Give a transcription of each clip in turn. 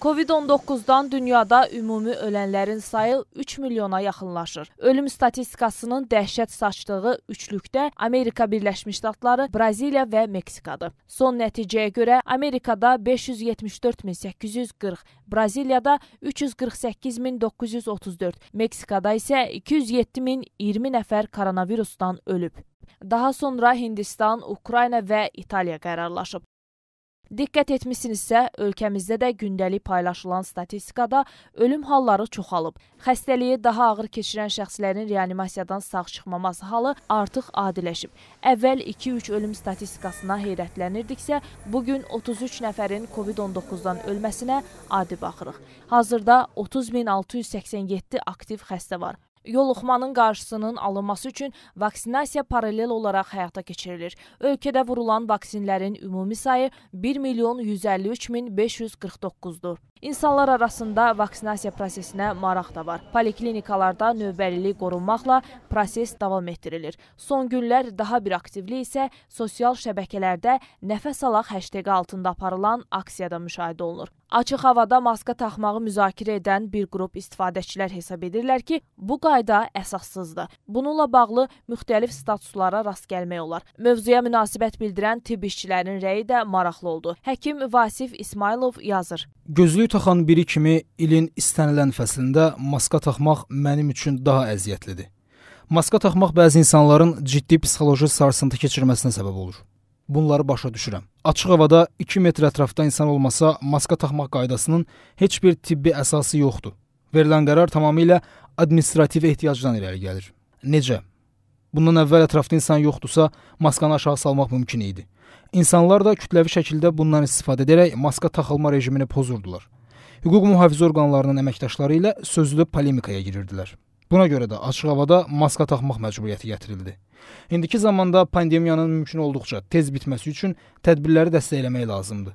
Covid-19-dan dünyada ümumi ölənlərin sayı 3 milyona yaxınlaşır. Ölüm statistikasının dəhşət saçdığı üçlükdə Amerika Birləşmiş Ştatları, Braziliya və Meksikadır. Son nəticəyə görə Amerikada 574840, Braziliyada 348934, Meksikada isə 207020 nəfər koronavirusdan ölüb. Daha sonra Hindistan, Ukrayna və İtaliya qərarlaşıb. Diqqət etmisinizsə, ölkəmizdə də gündəlik paylaşılan statistikada ölüm halları çoxalıb. Xəstəliyi daha ağır keçirən şəxslərin reanimasiyadan sağ çıxmaması halı artıq adiləşib. Əvvəl 2-3 ölüm statistikasına heyrətlənirdiksə, bu gün 33 nəfərin COVID-19-dan ölməsinə adi baxırıq. Hazırda 30687 aktiv xəstə var. Yoluxmanın qarşısının alınması üçün vaksinasiya paralel olaraq həyata keçirilir. Ölkədə vurulan vaksinlərin ümumi sayı 1 milyon 153 min 549-dur. İnsanlar arasında vaksinasiya prosesinə maraq da var. Poliklinikalarda növbəlilik qorunmaqla proses davam etdirilir. Son günlər daha bir aktivlik isə sosial şəbəkələrdə nəfəs alaq hashtağı altında aparılan aksiyada müşahidə olunur. Açıq havada maska taxmağı müzakirə edən bir qrup istifadəçilər hesab edirlər ki, bu qayda əsassızdır. Bununla bağlı müxtəlif statuslara rast gəlmək olar. Mövzuya münasibət bildirən tibb işçilərinin rəyi də maraqlı oldu. Həkim Vasif İsmailov yazır. Gözlük taxan biri kimi ilin istənilən fəslində maska taxmaq mənim üçün daha əziyyətlidir. Maska taxmaq bəzi insanların ciddi psixoloji sarsıntı keçirməsinə səbəb olur. Bunları başa düşürəm. Açıq havada 2 metr ətrafda insan olmasa, maska taxmaq qaydasının heç bir tibbi əsası yoxdur. Verilən qərar tamamilə administrativə ehtiyacdan irəli gəlir. Necə? Bundan əvvəl ətrafda insan yoxdusa, maskanı aşağı salmaq mümkün idi. İnsanlar da kütləvi şəkildə bundan istifadə edərək maska taxılma rejimini pozurdular. Hüquq mühafizə orqanlarının əməkdaşları ilə sözlü polemikaya girirdilər. Buna görə də açıq havada maska taxmaq məcburiyyəti gətirildi. İndiki zamanda pandemiyanın mümkün olduqca tez bitməsi üçün tədbirləri dəstəkləmək lazımdır.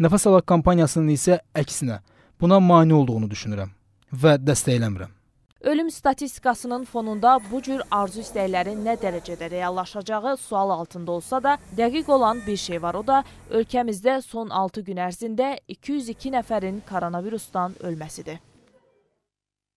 Nəfəs Alaq kampaniyasının isə əksinə buna mane olduğunu düşünürəm və dəstəkləmirəm. Ölüm statistikasının fonunda bu cür arzu istəklərin nə dərəcədə reallaşacağı sual altında olsa da, dəqiq olan bir şey var. O da ölkəmizdə son 6 gün ərzində 202 nəfərin koronavirusdan ölməsidir.